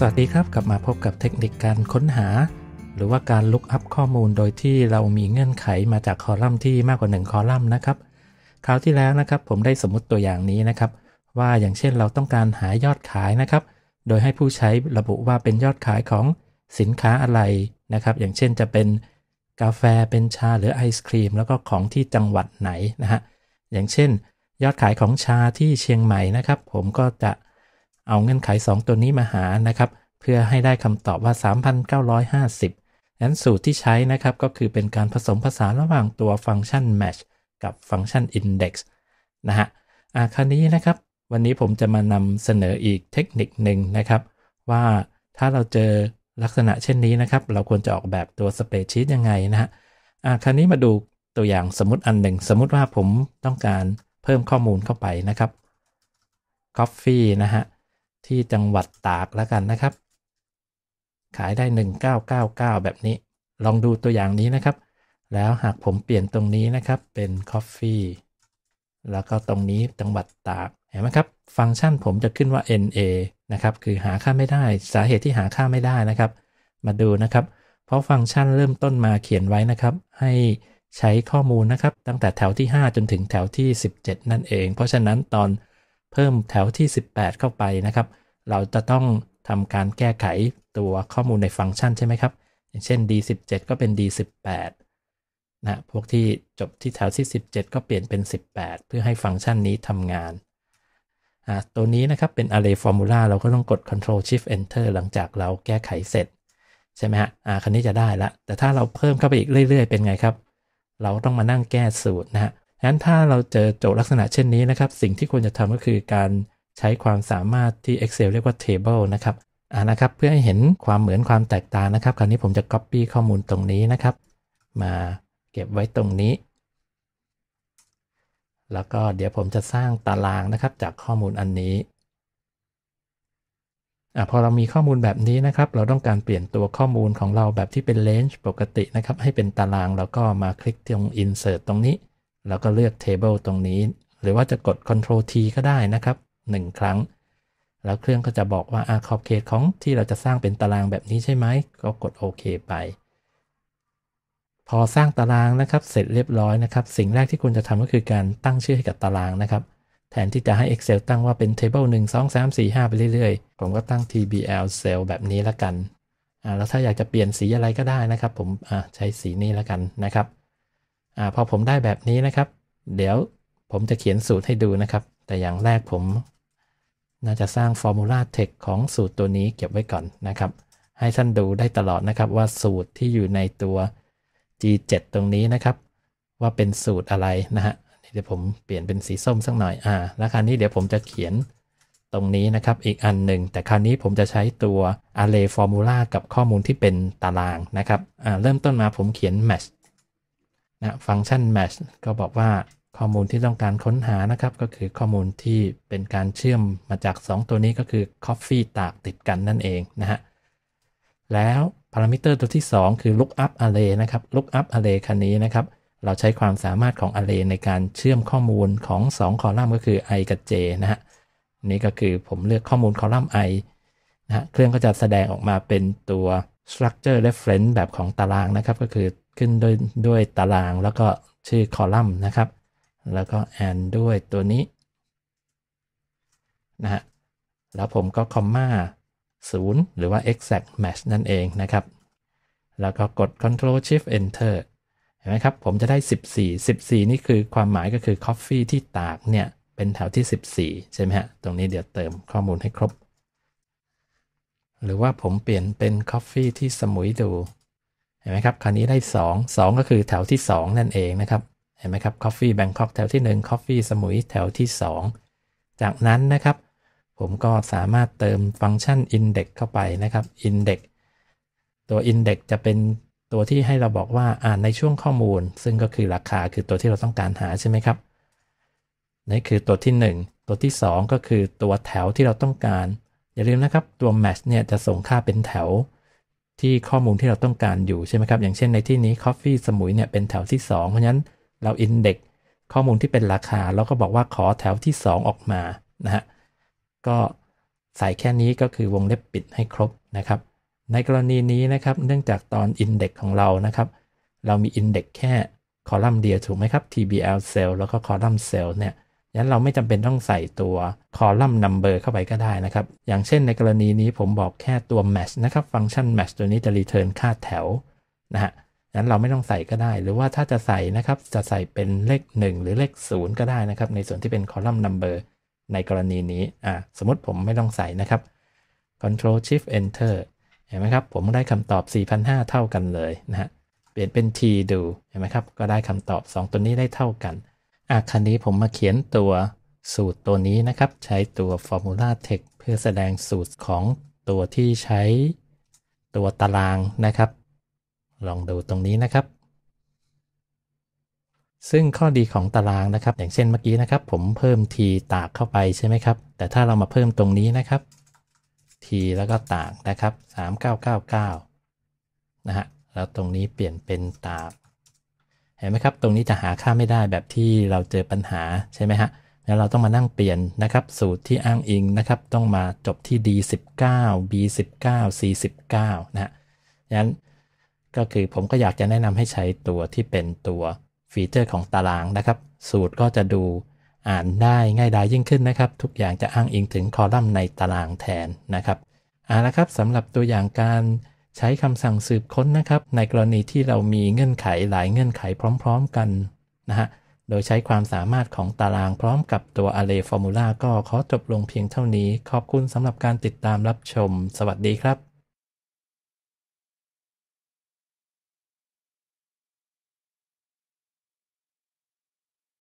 สวัสดีครับกลับมาพบกับเทคนิคการค้นหา หรือว่าการลุกอัพข้อมูลโดยที่เรามีเงื่อนไขมาจากคอลัมน์ที่มากกว่า1คอลัมน์นะครับคราวที่แล้วนะครับผมได้สมมติตัวอย่างนี้นะครับว่าอย่างเช่นเราต้องการหายอดขายนะครับ โดยให้ผู้ใช้ระบุว่าเป็นยอดขายของสินค้าอะไรนะครับอย่างเช่นจะเป็นกาแฟเป็นชาหรือไอศครีม แล้วก็ของที่จังหวัดไหนนะฮะอย่างเช่น ยอดขายของชาที่เชียงใหม่นะครับผมก็จะเอาเงื่อนไข 2 ตัวนี้มาหานะครับ เพื่อให้ได้คำตอบว่า 3,950 นั้นสูตรที่ใช้นะครับก็คือเป็นการผสมผสานระหว่างตัวฟังก์ชัน match กับฟังก์ชัน index นะฮะอาคราวนี้นะครับวันนี้ผมจะมานำเสนออีกเทคนิคหนึ่งนะครับ ว่าถ้าเราเจอลักษณะเช่นนี้นะครับ เราควรจะออกแบบตัวสเปรชีตยังไงนะฮะอาคราวนี้มาดูตัวอย่างสมมติอันหนึ่ง สมมติว่าผมต้องการเพิ่มข้อมูลเข้าไปนะครับ Coffee นะฮะที่จังหวัดตากแล้วกันนะครับ ขายได้ 1999 แบบนี้ ลองดูตัวอย่างนี้นะครับ แล้วหากผมเปลี่ยนตรงนี้นะครับเป็นคอฟฟี่แล้วก็ตรงนี้จังหวัดตาก เห็นไหมครับฟังก์ชันผมจะขึ้นว่า na นะครับคือหาค่าไม่ได้สาเหตุที่หาค่าไม่ได้นะครับ มาดูนะครับ เพราะฟังก์ชันเริ่มต้นมาเขียนไว้นะครับ ให้ใช้ข้อมูลนะครับ ตั้งแต่แถวที่ 5 จนถึงแถวที่ 17 นั่นเอง เพราะฉะนั้นตอนเพิ่มแถวที่ 18 เข้าไปนะครับ เราจะต้องทำการแก้ไขตัวข้อมูลในฟังก์ชันใช่ไหมครับอย่างเช่น d17 ก็เป็น d18 นะพวกที่จบที่แถวที่ 17 ก็เปลี่ยนเป็น 18 เพื่อให้ฟังก์ชันนี้ทำงาน ตัวนี้นะครับเป็น array formula เราก็ต้องกด control shift enter หลังจากเราแก้ไขเสร็จ ใช่ไหมฮะอ่คันนี้จะได้ละแต่ถ้าเราเพิ่มเข้าไปอีกเรื่อย ๆเป็นไงครับ เราต้องมานั่งแก้สูตรนะฮะนั้นถ้าเราเจอโจทย์ลักษณะเช่นนี้นะครับ สิ่งที่ควรจะทำก็คือการใช้ความสามารถที่ Excel เรียกว่า Table นะครับอ่านะครับเพื่อให้เห็นความเหมือนความแตกต่างนะครับคราวนี้ผมจะ Copy ข้อมูลตรงนี้นะครับมาเก็บไว้ตรงนี้ แล้วก็เดี๋ยวผมจะสร้างตารางนะครับ จากข้อมูลอันนี้อพอเรามีข้อมูลแบบนี้นะครับ เราต้องการเปลี่ยนตัวข้อมูลของเราแบบที่เป็นเลนจ์ปกตินะครับ ให้เป็นตารางแล้วก็มาคลิกตรง insert ตรงนี้แล้วก็เลือก Table ตรงนี้ หรือว่าจะกด Ctrl T ก็ได้นะครับ 1 ครั้ง แล้วเครื่องก็จะบอกว่าอาขอบเขตของที่เราจะสร้างเป็นตารางแบบนี้ใช่ไหม ก็กดโอเคไป พอสร้างตารางนะครับ เสร็จเรียบร้อยนะครับ สิ่งแรกที่คุณจะทำก็คือการตั้งชื่อให้กับตารางนะครับ แทนที่จะให้ Excel ตั้งว่าเป็น Table 1 2 3 4 5 ไปเรื่อยๆ ผมก็ตั้ง TBL Cell แบบนี้ละกันแล้วถ้าอยากจะเปลี่ยนสีอะไรก็ได้นะครับ ผมใช้สีนี้ละกันนะครับอพอผมได้แบบนี้นะครับ เดี๋ยวผมจะเขียนสูตรให้ดูนะครับ แต่อย่างแรกผม น่าจะสร้างฟอร์มูลาเทคของสูตรตัวนี้เก็บไว้ก่อนนะครับ ให้ท่านดูได้ตลอดนะครับ ว่าสูตรที่อยู่ในตัว G7 ตรงนี้นะครับ ว่าเป็นสูตรอะไรนะฮะเดี๋ยวผมเปลี่ยนเป็นสีส้มสักหน่อยอ่าแล้วคราวนี้เดี๋ยวผมจะเขียนตรงนี้นะครับอีกอันหนึ่งแต่คราวนี้ผมจะใช้ตัว array formula กับข้อมูลที่เป็นตารางนะครับอ่าเริ่มต้นมาผมเขียน match ะฟังก์ชัน match ก็บอกว่าข้อมูลที่ต้องการค้นหานะครับ ก็คือข้อมูลที่เป็นการเชื่อมมาจาก 2 ตัวนี้ก็คือ coffee ตากติดกันนั่นเองนะฮะ แล้ว พารามิเตอร์ตัวที่2คือ lookup array นะครับ lookup array คันนี้นะครับ เราใช้ความสามารถของ array ในการเชื่อมข้อมูลของ 2 คอลัมน์ก็คือ i กับ j นะฮะ นี่ก็คือผมเลือกข้อมูลคอลัมน์ i นะเครื่องก็จะแสดงออกมาเป็นตัว structure reference แบบของตารางนะครับก็คือขึ้นด้วยด้วยตารางแล้วก็ชื่อคอลัมน์นะครับ แล้วก็แอนด้วยตัวนี้นะฮะ แล้วผมก็คอมมา0 หรือว่า exact match นั่นเองนะครับ แล้วก็กด control shift enter เห็นไหมครับ ผมจะได้ 14 14 นี่คือความหมายก็คือ coffee ที่ตากเนี่ย เป็นแถวที่ 14 ใช่ไหมฮะ ตรงนี้เดี๋ยวเติมข้อมูลให้ครบ หรือว่าผมเปลี่ยนเป็น coffee ที่สมุยดูเห็นไหมครับ คราวนี้ได้ 2 2 ก็คือแถวที่ 2 นั่นเองนะครับ เห็นไหมครับ Coffee Bangkok แถวที่1 Coffee สมุยแถวที่ 2 จากนั้นนะครับ ผมก็สามารถเติมฟังก์ชัน Index เข้าไปนะครับ Index ตัว Index จะเป็นตัวที่ให้เราบอกว่า อ่านในช่วงข้อมูล ซึ่งก็คือราคา คือตัวที่เราต้องการหาใช่ไหมครับนี่คือตัวที่ 1 ตัวที่ 2 ก็คือตัวแถวที่เราต้องการ อย่าลืมนะครับ ตัว match เนี่ย จะส่งค่าเป็นแถวที่ข้อมูลที่เราต้องการอยู่ใช่ไหมครับอย่างเช่นในที่นี้ Coffee สมุยเนี่ยเป็นแถวที่ 2เพราะฉะนั้นเราอินเด็กข้อมูลที่เป็นราคา แล้วก็บอกว่าขอแถวที่ 2 ออกมานะฮะก็ใส่แค่นี้ก็คือวงเล็บปิดให้ครบนะครับในกรณีนี้นะครับเนื่องจากตอนอินเด็กของเรานะครับ เรามีอินเด็กแค่คอลัมน์เดียวถูกไหมครับ TBL Cell แล้วก็คอลัมน์เซลล์เนี่ยงั้นเราไม่จำเป็นต้องใส่ตัวคอลัมน์นัมเบอร์เข้าไปก็ได้นะครับ อย่างเช่นในกรณีนี้ผมบอกแค่ตัว match นะครับฟังก์ชัน match ตัวนี้จะ return ค่าแถวนะฮะงั้นเราไม่ต้องใส่ก็ได้ หรือว่าถ้าจะใส่นะครับจะใส่เป็นเลข 1 หรือเลข 0 ก็ได้นะครับในส่วนที่เป็นคอลัมน์นัมเบอร์ในกรณีนี้อ่าสมมติผมไม่ต้องใส่นะครับ Control Shift Enter เห็นไหมครับผมได้คำตอบ4 0 0 5เท่ากันเลยนะฮะเปลี่ยนเป็น t ดูเห็นไหมครับก็ได้คำตอบ 2 ตัวนี้ได้เท่ากันอ่ะคันนี้ผม มาเขียนตัวสูตรตัวนี้นะครับ ใช้ตัว formula t e ท h เพื่อแสดงสูตรของตัวที่ใช้ตัวตารางนะครับ ลองดูตรงนี้นะครับ ซึ่งข้อดีของตารางนะครับ อย่างเช่นเมื่อกี้นะครับ ผมเพิ่ม t ตากเข้าไป ใช่ไหมครับ แต่ถ้าเรามาเพิ่มตรงนี้นะครับ t แล้วก็ตากนะครับ3999นะฮะ แล้วตรงนี้เปลี่ยนเป็นตากเห็นไหมครับ ตรงนี้จะหาค่าไม่ได้แบบที่เราเจอปัญหา ใช่ไหมฮะแล้วเราต้องมานั่งเปลี่ยนนะครับ สูตรที่อ้างอิงนะครับ ต้องมาจบที่ d 19 b 19 c 19นะฮะ งั้นก็คือผมก็อยากจะแนะนำให้ใช้ตัวที่เป็นตัวฟีเจอร์ของตารางนะครับ สูตรก็จะดูอ่านได้ง่ายดายยิ่งขึ้นนะครับ ทุกอย่างจะอ้างอิงถึงคอลัมน์ในตารางแทนนะครับเอาละครับสำหรับตัวอย่างการใช้คำสั่งสืบค้นนะครับ ในกรณีที่เรามีเงื่อนไขหลายเงื่อนไขพร้อมๆกัน นะฮะ โดยใช้ความสามารถของตารางพร้อมกับตัว array formula ก็ขอจบลงเพียงเท่านี้ ขอบคุณสำหรับการติดตามรับชม สวัสดีครับ